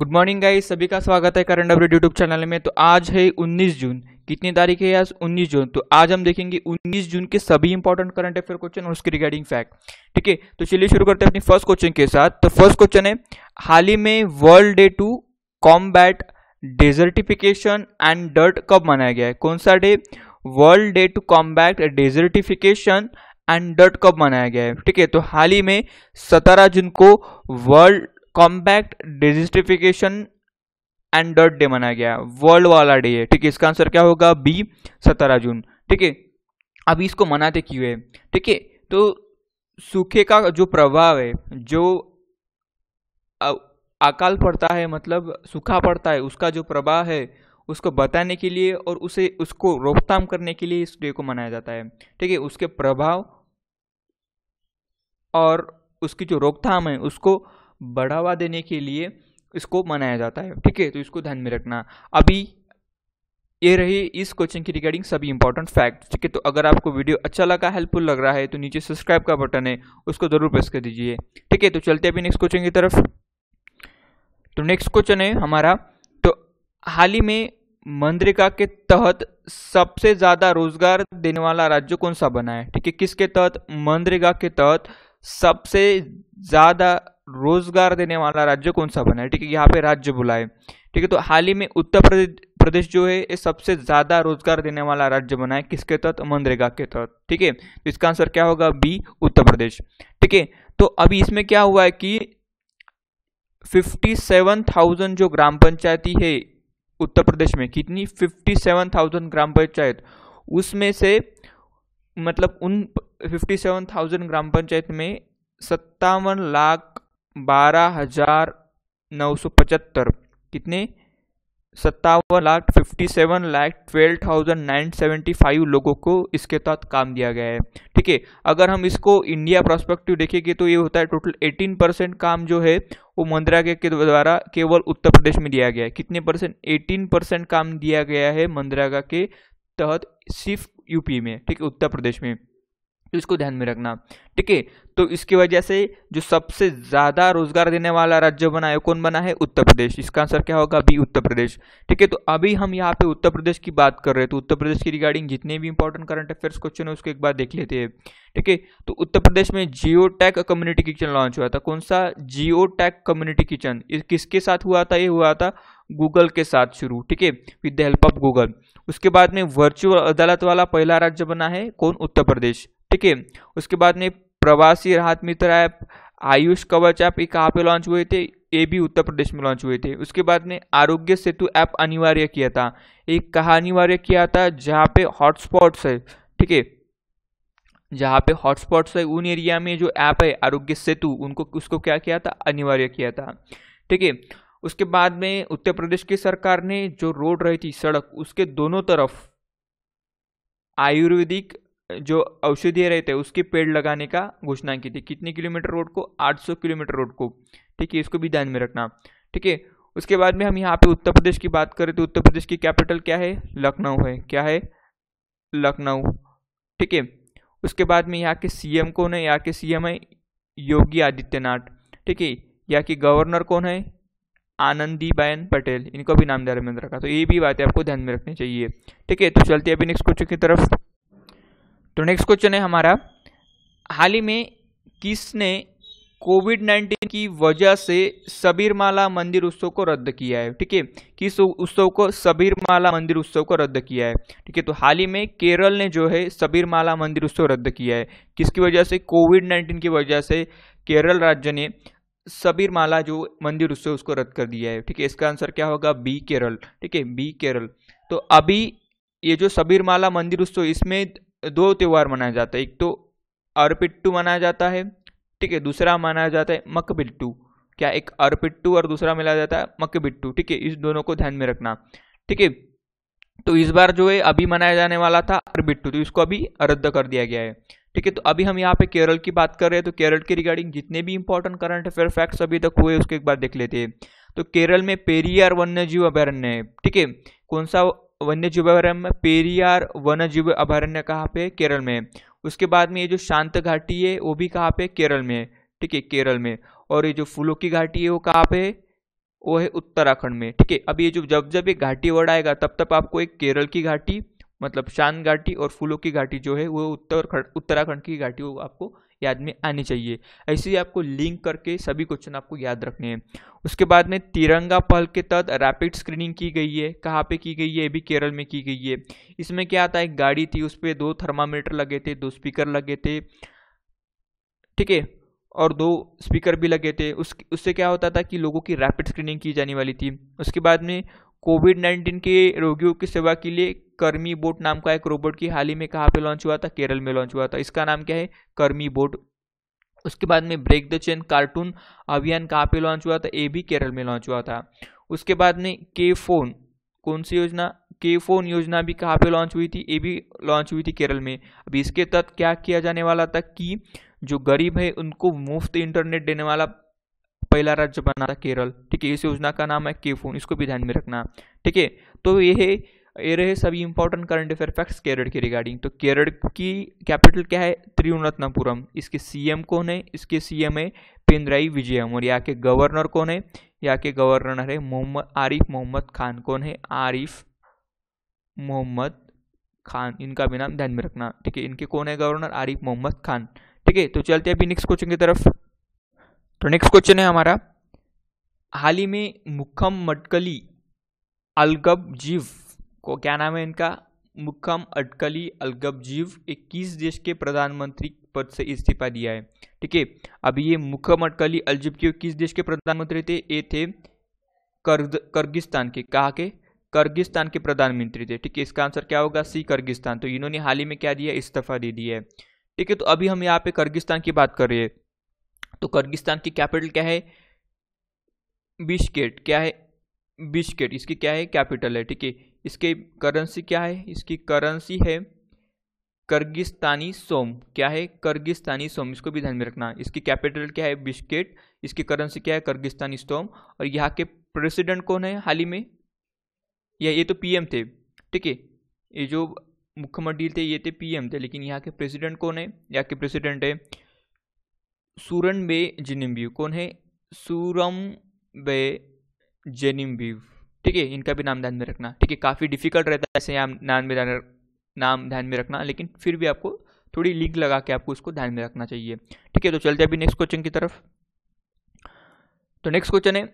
good morning guys सभी का स्वागत है करंट अपडेट यूट्यूब चैनल में तो आज है 19 जून कितनी तारीख है आज 19 जून तो आज हम देखेंगे 19 जून के सभी इंपॉर्टेंट करंट अफेयर क्वेश्चन और उसके रिगार्डिंग फैक्ट ठीक है तो चलिए शुरू करते हैं अपनी फर्स्ट क्वेश्चन के साथ तो फर्स्ट क्वेश्चन है हाल ही में world day to combat desertification and drought कब मनाया गया है कौन सा day world day to combat desertification and drought कब मनाया गया है ठीक है तो हाल ही में सतारह जून को वर्ल्ड कॉम्पैक्ट डिजिस्टिफिकेशन एंड डॉट डे मनाया गया वर्ल्ड वाला डे है ठीक है इसका आंसर क्या होगा बी सतारह जून ठीक है अभी इसको मनाते क्यों है ठीक है तो सूखे का जो प्रभाव है जो अकाल पड़ता है मतलब सूखा पड़ता है उसका जो प्रभाव है उसको बताने के लिए और उसे उसको रोकथाम करने के लिए इस डे को मनाया जाता है ठीक है उसके प्रभाव और उसकी जो रोकथाम है उसको बढ़ावा देने के लिए इसको मनाया जाता है ठीक है तो इसको ध्यान में रखना अभी ये रही इस क्वेश्चन की रिगार्डिंग सभी इंपॉर्टेंट फैक्ट ठीक है तो अगर आपको वीडियो अच्छा लगा हेल्पफुल लग रहा है तो नीचे सब्सक्राइब का बटन है उसको जरूर प्रेस कर दीजिए ठीक है तो चलते अभी नेक्स्ट क्वेश्चन की तरफ तो नेक्स्ट क्वेश्चन है हमारा तो हाल ही में मंद्रिका के तहत सबसे ज़्यादा रोजगार देने वाला राज्य कौन सा बना है ठीक है किसके तहत मनरेगा के तहत सबसे ज़्यादा रोजगार देने वाला राज्य कौन सा बना है ठीक है यहाँ पे राज्य बुलाए ठीक है तो हाल ही में उत्तर प्रदेश प्रदेश जो है ये सबसे ज़्यादा रोजगार देने वाला राज्य बना है किसके तहत मनरेगा के तहत ठीक है तो इसका आंसर क्या होगा बी उत्तर प्रदेश ठीक है तो अभी इसमें क्या हुआ है कि फिफ्टी जो ग्राम पंचायती है उत्तर प्रदेश में कितनी फिफ्टी ग्राम पंचायत उसमें से मतलब उन 57,000 ग्राम पंचायत में सत्तावन लाख बारह हजार नौ सौ पचहत्तर कितने सत्तावन लाख fifty seven lakh twelve thousand nine seventy five लोगों को इसके तहत काम दिया गया है ठीक है अगर हम इसको इंडिया प्रोस्पेक्टिव देखेंगे तो ये होता है टोटल एटीन परसेंट काम जो है वो मंदिरा के, के द्वारा केवल उत्तर प्रदेश में दिया गया है कितने परसेंट एटीन परसेंट काम दिया गया है मंदिरागा के तहत सिर्फ यूपी में ठीक है उत्तर प्रदेश में इसको ध्यान में रखना ठीक है तो इसकी वजह से जो सबसे ज़्यादा रोजगार देने वाला राज्य बना है कौन बना है उत्तर प्रदेश इसका आंसर क्या होगा अभी उत्तर प्रदेश ठीक है तो अभी हम यहाँ पे उत्तर प्रदेश की बात कर रहे हैं तो उत्तर प्रदेश की रिगार्डिंग जितने भी इंपॉर्टेंट करंट अफेयर्स क्वेश्चन है उसको एक बार देख लेते हैं ठीक है तो उत्तर प्रदेश में जियो कम्युनिटी किचन लॉन्च हुआ था कौन सा जियो कम्युनिटी किचन किसके साथ हुआ था ये हुआ था गूगल के साथ शुरू ठीक है with the help of Google उसके बाद में वर्चुअल अदालत वाला पहला राज्य बना है कौन उत्तर प्रदेश ठीक है उसके बाद में प्रवासी राहत मित्र ऐप आयुष कवच ऐप ये कहाँ पे लॉन्च हुए थे ये भी उत्तर प्रदेश में लॉन्च हुए थे उसके बाद में आरोग्य सेतु ऐप अनिवार्य किया था ये कहाँ अनिवार्य किया था जहाँ पे हॉटस्पॉट्स है ठीक है जहाँ पे हॉटस्पॉट्स है उन एरिया में जो ऐप है आरोग्य सेतु उनको उसको क्या किया था अनिवार्य किया था ठीक है उसके बाद में उत्तर प्रदेश की सरकार ने जो रोड रही थी सड़क उसके दोनों तरफ आयुर्वेदिक जो औषधीय रहते हैं उसके पेड़ लगाने का घोषणा की थी कितने किलोमीटर रोड को 800 किलोमीटर रोड को ठीक है इसको भी ध्यान में रखना ठीक है उसके बाद में हम यहाँ पे उत्तर प्रदेश की बात करें तो उत्तर प्रदेश की कैपिटल क्या है लखनऊ है क्या है लखनऊ ठीक है उसके बाद में यहाँ के सी कौन है यहाँ के सी है योगी आदित्यनाथ ठीक है यहाँ के गवर्नर कौन है आनंदीबेन पटेल इनको भी नाम ध्यान में रखा तो ये भी बातें आपको ध्यान में रखनी चाहिए ठीक है तो चलते अभी नेक्स्ट क्वेश्चन की तरफ तो नेक्स्ट क्वेश्चन है हमारा हाल ही में किसने कोविड नाइन्टीन की वजह से सबीरमाला मंदिर उत्सव को रद्द किया है ठीक है किस उत्सव को सबीरमाला मंदिर उत्सव को रद्द किया है ठीक है तो हाल ही में केरल ने जो है सबीरमाला मंदिर उत्सव रद्द किया है किसकी वजह से कोविड नाइन्टीन की वजह से केरल राज्य ने सबीरमाला जो मंदिर उत्सव उसको रद्द कर दिया है ठीक है इसका आंसर क्या होगा बी केरल ठीक है बी केरल तो अभी ये जो सबीरमाला मंदिर उत्सव इसमें दो त्यौहार मनाया जाता है एक तो अरपिट्टू मनाया जाता है ठीक है दूसरा मनाया जाता है मकबिट्टू क्या एक अरपिट्टू और दूसरा मिला जाता है मकबिट्टू ठीक है इस दोनों को ध्यान में रखना ठीक है तो इस बार जो है अभी मनाया जाने वाला था अरबिट्टू तो इसको अभी रद्द कर दिया गया है ठीक है तो अभी हम यहाँ पे केरल की बात कर रहे हैं तो केरल के रिगार्डिंग जितने भी इंपॉर्टेंट करंट अफेयर फैक्ट्स अभी तक हुए उसके एक बार देख लेते हैं तो केरल में पेरियार वन्य जीव अभ्यारण्य है ठीक है कौन सा जीव अभ्यारण्य में पेरियार जीव अभ्यारण्य कहाँ पे केरल में उसके बाद में ये जो शांत घाटी है वो भी कहाँ पे केरल में ठीक है केरल में और ये जो फूलों की घाटी है वो कहाँ पे वो है उत्तराखंड में ठीक है अब ये जो जब जब ये घाटी वर्ड आएगा तब तक आपको एक केरल की घाटी मतलब शांत घाटी और फूलों की घाटी जो है वो उत्तर उत्तराखंड की घाटी वो आपको याद में आनी चाहिए ऐसे ही आपको लिंक करके सभी क्वेश्चन आपको याद रखने हैं उसके बाद में तिरंगा पहल के तहत रैपिड स्क्रीनिंग की गई है कहाँ पे की गई है ये भी केरल में की गई है इसमें क्या आता है गाड़ी थी उस पर दो थर्मामीटर लगे थे दो स्पीकर लगे थे ठीक है और दो स्पीकर भी लगे थे उस उससे क्या होता था कि लोगों की रैपिड स्क्रीनिंग की जाने वाली थी उसके बाद में कोविड नाइन्टीन के रोगियों की सेवा के लिए कर्मी बोट नाम का एक रोबोट की हाल ही में कहाँ पे लॉन्च हुआ था केरल में लॉन्च हुआ था इसका नाम क्या है कर्मी बोट उसके बाद में ब्रेक द चेन कार्टून अभियान कहाँ पे लॉन्च हुआ था ये भी केरल में लॉन्च हुआ था उसके बाद में के फोन कौन सी योजना के फोन योजना भी कहाँ पे लॉन्च हुई थी ये भी लॉन्च हुई थी केरल में अभी इसके तहत क्या किया जाने वाला था कि जो गरीब है उनको मुफ्त इंटरनेट देने वाला पहला राज्य बना था केरल ठीक है इस योजना का नाम है केफून इसको भी ध्यान में रखना ठीक है तो यह ये रहे सभी important current affair facts Kerala के रिगार्डिंग तो केरल की कैपिटल क्या है त्रिवनतपुरम इसके सीएम कौन है इसके सीएम है पिनराई विजयम और यहाँ के गवर्नर कौन है यहाँ के गवर्नर है मोहम्मद आरिफ मोहम्मद खान कौन है आरिफ मोहम्मद खान इनका भी नाम ध्यान में रखना ठीक है इनके कौन है गवर्नर आरिफ मोहम्मद खान ठीक है तो चलते हैं अभी नेक्स्ट कोचिंग की तरफ तो नेक्स्ट क्वेश्चन है हमारा हाल ही में मुखम मटकली अलगब जीव को क्या नाम है इनका मुखम अटकली अलगब जीव इक्कीस देश के प्रधानमंत्री पद से इस्तीफा दिया है ठीक है अब ये मुखम अटकली अलजीब के किस देश के प्रधानमंत्री थे ये थे कर्गिस्तान के कहा के कर्गिस्तान के प्रधानमंत्री थे ठीक है इसका आंसर क्या होगा सी कर्गिस्तान तो इन्होंने हाल ही में क्या दिया इस्तीफा दे दिया है ठीक है तो अभी हम यहाँ पे कर्गिस्तान की बात कर रहे हैं तो कर्गिस्तान की कैपिटल क्या है बिश्केट क्या है बिश्केट इसकी क्या है कैपिटल है ठीक है इसके करेंसी क्या है इसकी करेंसी है कर्गिस्तानी सोम क्या है कर्गिस्तानी सोम इसको भी ध्यान में रखना इसकी कैपिटल क्या है बिश्केट इसकी करेंसी क्या है कर्गिस्तानी सोम और यहाँ के प्रेसिडेंट कौन है हाल ही में या ये तो पीएम थे ठीक है ये जो मुख्यमंत्री थे ये थे पीएम थे लेकिन यहाँ के प्रेसिडेंट कौन है यहाँ के प्रेसिडेंट है सूरन बे जेनिम्ब्यू कौन है सूरम बे जेनिम्ब्यू ठीक है इनका भी नाम ध्यान में रखना ठीक है काफ़ी डिफिकल्ट रहता है ऐसे नाम में नाम ध्यान में रखना लेकिन फिर भी आपको थोड़ी लिंक लगा के आपको इसको ध्यान में रखना चाहिए ठीक है तो चलते अभी नेक्स्ट क्वेश्चन की तरफ तो नेक्स्ट क्वेश्चन है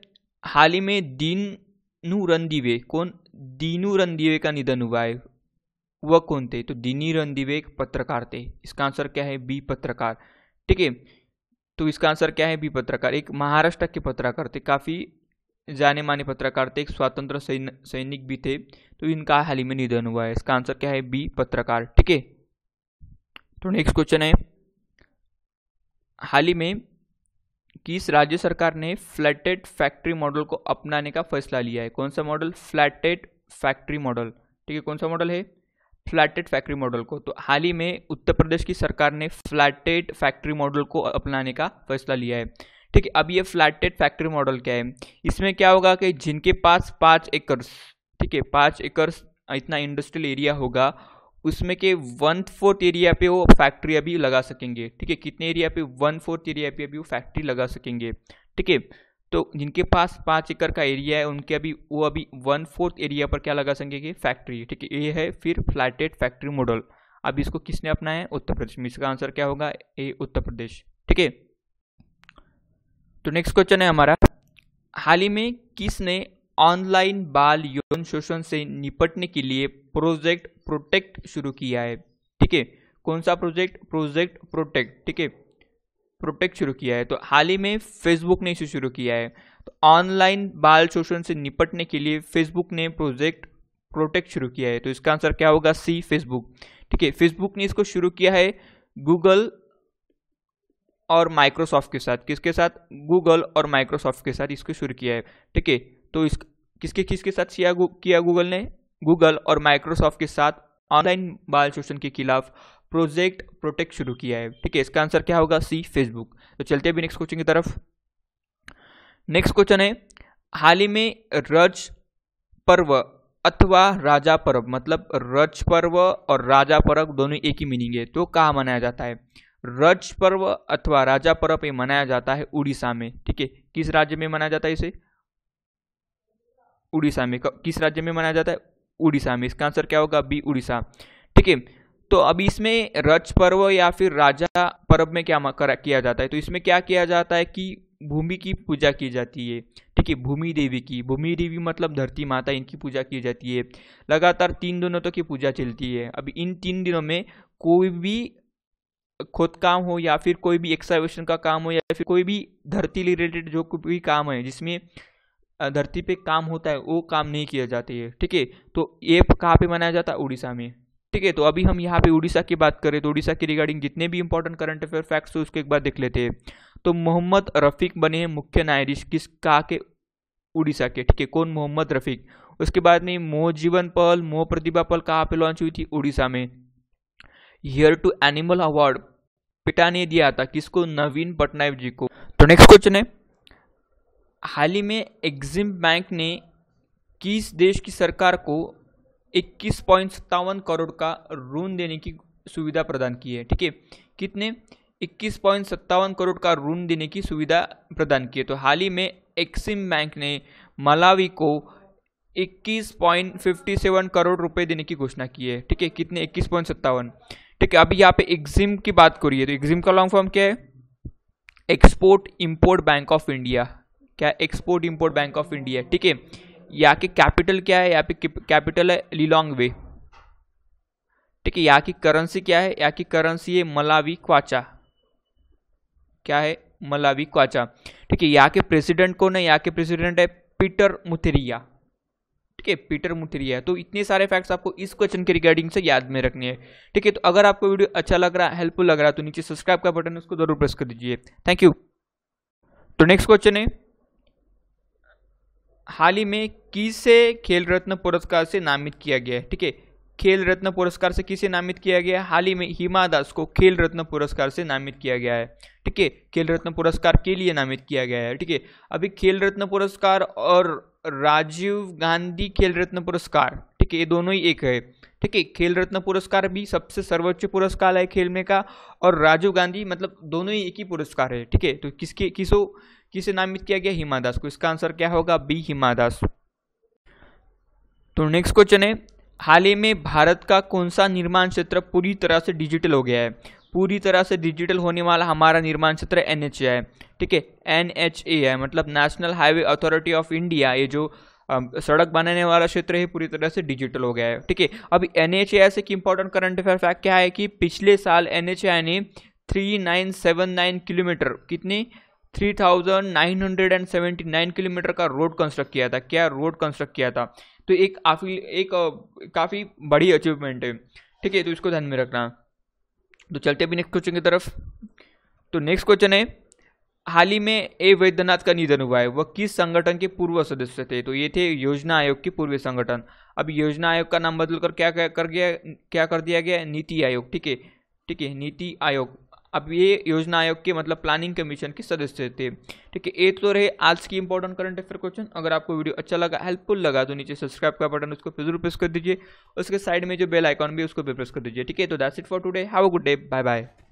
हाल ही में दीनू रंदीवे कौन दीनू रंदीवे का निधन हुआ है वह कौन थे तो दीनी रंदीवे एक पत्रकार थे इसका आंसर क्या है बी पत्रकार ठीक है तो इसका आंसर क्या है बी पत्रकार एक महाराष्ट्र के पत्रकार थे काफ़ी जाने माने पत्रकार थे एक स्वतंत्र सैन, सैनिक भी थे तो इनका हाल ही में निधन हुआ है इसका आंसर क्या है बी पत्रकार ठीक है तो नेक्स्ट क्वेश्चन है हाल ही में किस राज्य सरकार ने फ्लैटेड फैक्ट्री मॉडल को अपनाने का फैसला लिया है कौन सा मॉडल फ्लैटेड फैक्ट्री मॉडल ठीक है कौन सा मॉडल है फ्लैटेड फैक्ट्री मॉडल को तो हाल ही में उत्तर प्रदेश की सरकार ने फ्लैटेड फैक्ट्री मॉडल को अपनाने का फैसला लिया है ठीक है अब ये फ्लैटेड फैक्ट्री मॉडल क्या है इसमें क्या होगा कि जिनके पास पाँच एकर्स ठीक है पाँच एकर्स इतना इंडस्ट्रियल एरिया होगा उसमें के वन फोर्थ एरिया पे वो फैक्ट्री अभी लगा सकेंगे ठीक है कितने एरिया पे वन फोर्थ एरिया पे अभी वो फैक्ट्री लगा सकेंगे ठीक है तो जिनके पास पाँच एकड़ का एरिया है उनके अभी वो अभी वन फोर्थ एरिया पर क्या लगा सकेंगे फैक्ट्री ठीक है ये है फिर फ्लैटेड फैक्ट्री मॉडल अब इसको किसने अपना है उत्तर प्रदेश में तो इसका आंसर क्या होगा ए उत्तर प्रदेश ठीक है तो नेक्स्ट क्वेश्चन है हमारा हाल ही में किसने ऑनलाइन बाल यौन शोषण से निपटने के लिए प्रोजेक्ट प्रोटेक्ट शुरू किया है ठीक है कौन सा प्रोजेक्ट प्रोजेक्ट प्रोटेक्ट ठीक है प्रोटेक्ट शुरू किया है तो हाल ही में फेसबुक ने इसे शुरू किया है तो ऑनलाइन बाल शोषण से निपटने के लिए फेसबुक ने प्रोजेक्ट प्रोटेक्ट शुरू किया है तो इसका आंसर क्या होगा सी फेसबुक ठीक है फेसबुक ने इसको शुरू किया है गूगल और माइक्रोसॉफ्ट के साथ किसके साथ गूगल और माइक्रोसॉफ्ट के साथ इसको शुरू किया है ठीक है तो इस किसके किसके साथ किया गूगल ने गूगल और माइक्रोसॉफ्ट के साथ ऑनलाइन बाल शोषण के खिलाफ प्रोजेक्ट प्रोटेक्ट शुरू किया है ठीक है इसका आंसर क्या होगा सी फेसबुक तो चलते अभी नेक्स्ट क्वेश्चन की तरफ नेक्स्ट क्वेश्चन है हाल ही में रज पर्व अथवा राजा पर्व मतलब रज पर्व और राजा पर्व दोनों एक ही मीनिंग है तो कहाँ मनाया जाता है रज पर्व अथवा राजा पर्व ये मनाया जाता है उड़ीसा में ठीक है किस राज्य में मनाया जाता है इसे उड़ीसा में किस राज्य में मनाया जाता है उड़ीसा में इसका आंसर क्या होगा बी उड़ीसा ठीक है तो अभी इसमें रज पर्व या फिर राजा पर्व में क्या किया जाता है तो इसमें क्या किया जाता है कि भूमि की पूजा की जाती है ठीक है भूमि देवी की भूमि देवी मतलब धरती माता इनकी पूजा की जाती है लगातार तीन दिनों तक की पूजा चलती है अभी इन तीन दिनों में कोई भी खुद काम हो या फिर कोई भी एक्सावेशन का काम हो या फिर कोई भी धरती रिलेटेड जो कोई भी काम है जिसमें धरती पे काम होता है वो काम नहीं किया जाते है ठीक है तो ये कहाँ पे मनाया जाता है उड़ीसा में ठीक है तो अभी हम यहाँ पे उड़ीसा की बात करें तो उड़ीसा की रिगार्डिंग जितने भी इंपॉर्टेंट करंट अफेयर फैक्ट्स थे उसको एक बार देख लेते हैं तो मोहम्मद रफीक बने मुख्य न्यायाधीश किस का के उड़ीसा के ठीक है कौन मोहम्मद रफीक उसके बाद में मोह जीवन पल मोह प्रतिभा पल कहाँ पे लॉन्च हुई थी उड़ीसा में हियर टू एनिमल अवार्ड पिटा ने दिया था किसको नवीन पटनायक जी को तो नेक्स्ट क्वेश्चन है हाल ही में एग्जिम बैंक ने किस देश की सरकार को इक्कीस पॉइंट सत्तावन करोड़ का ऋण देने की सुविधा प्रदान की है ठीक है कितने इक्कीस पॉइंट सत्तावन करोड़ का ऋण देने की सुविधा प्रदान की है तो हाल ही में एक्सिम बैंक ने मलावी को 21.57 करोड़ रुपए देने की घोषणा की है ठीक है कितने इक्कीस पॉइंट सत्तावन ठीक है अभी यहाँ पे एग्जिम की बात करिए तो एग्जिम का लॉन्ग फॉर्म क्या है export import bank of India क्या export import bank of India ठीक है यहाँ की कैपिटल क्या है यहाँ पे कैपिटल है लिलोंग वे ठीक है यहाँ की करेंसी क्या है यहाँ की करेंसी है मलावी क्वाचा क्या है मलावी क्वाचा ठीक है यहाँ के प्रेसिडेंट कौन है यहाँ के प्रेसिडेंट है पीटर मुथेरिया ठीक है पीटर मुथेरिया तो इतने सारे फैक्ट्स आपको इस क्वेश्चन के रिगार्डिंग से याद में रखने हैं ठीक है तो अगर आपको वीडियो अच्छा लग रहा है हेल्पफुल लग रहा है तो नीचे सब्सक्राइब का बटन उसको जरूर प्रेस कर दीजिए थैंक यू तो नेक्स्ट क्वेश्चन है हाल ही में किसे खेल रत्न पुरस्कार से नामित किया गया है ठीक है खेल रत्न पुरस्कार से किसे नामित किया गया है हाल ही में हिमा दास को खेल रत्न पुरस्कार से नामित किया गया है ठीक है खेल रत्न पुरस्कार के लिए नामित किया गया है ठीक है अभी खेल रत्न पुरस्कार और राजीव गांधी खेल रत्न पुरस्कार ठीक है ये दोनों ही एक है ठीक है खेल रत्न पुरस्कार भी सबसे सर्वोच्च पुरस्कार है खेल में का और राजीव गांधी मतलब दोनों ही एक ही पुरस्कार है ठीक है तो किसके किसो किसे नामित किया गया हिमा दास को इसका आंसर क्या होगा बी हिमा दास तो नेक्स्ट क्वेश्चन है हाल ही में भारत का कौन सा निर्माण क्षेत्र पूरी तरह से डिजिटल हो गया है पूरी तरह से डिजिटल होने वाला हमारा निर्माण क्षेत्र एन एच ए है ठीक है एन एच ए है मतलब national highway authority of India ये जो सड़क बनाने वाला क्षेत्र है पूरी तरह से डिजिटल हो गया है ठीक है अब एन एच ए से एक इंपॉर्टेंट करंट अफेयर फैक्ट क्या है कि पिछले साल एन एच ए ने three nine seven nine kilometre कितने 3,979 किलोमीटर का रोड कंस्ट्रक्ट किया था क्या रोड कंस्ट्रक्ट किया था तो एक काफ़ी एक काफ़ी बड़ी अचीवमेंट है ठीक है तो इसको ध्यान में रखना तो चलते अभी नेक्स्ट क्वेश्चन की तरफ तो नेक्स्ट क्वेश्चन है हाल ही में ए वैद्यनाथ का निधन हुआ है वह किस संगठन के पूर्व सदस्य थे तो ये थे योजना आयोग के पूर्व संगठन अब योजना आयोग का नाम बदलकर क्या, क्या कर गया क्या कर दिया गया नीति आयोग ठीक है ठीक है नीति आयोग अब ये योजना आयोग के मतलब प्लानिंग कमीशन के सदस्य थे ठीक है ये तो रहे आज की इंपॉर्टेंट करंट अफेयर क्वेश्चन अगर आपको वीडियो अच्छा लगा हेल्पफुल लगा तो नीचे सब्सक्राइब का बटन उसको जरूर प्रेस कर दीजिए उसके साइड में जो बेल आइकॉन भी उसको भी प्रेस कर दीजिए ठीक है तो that's it for today have a good day bye bye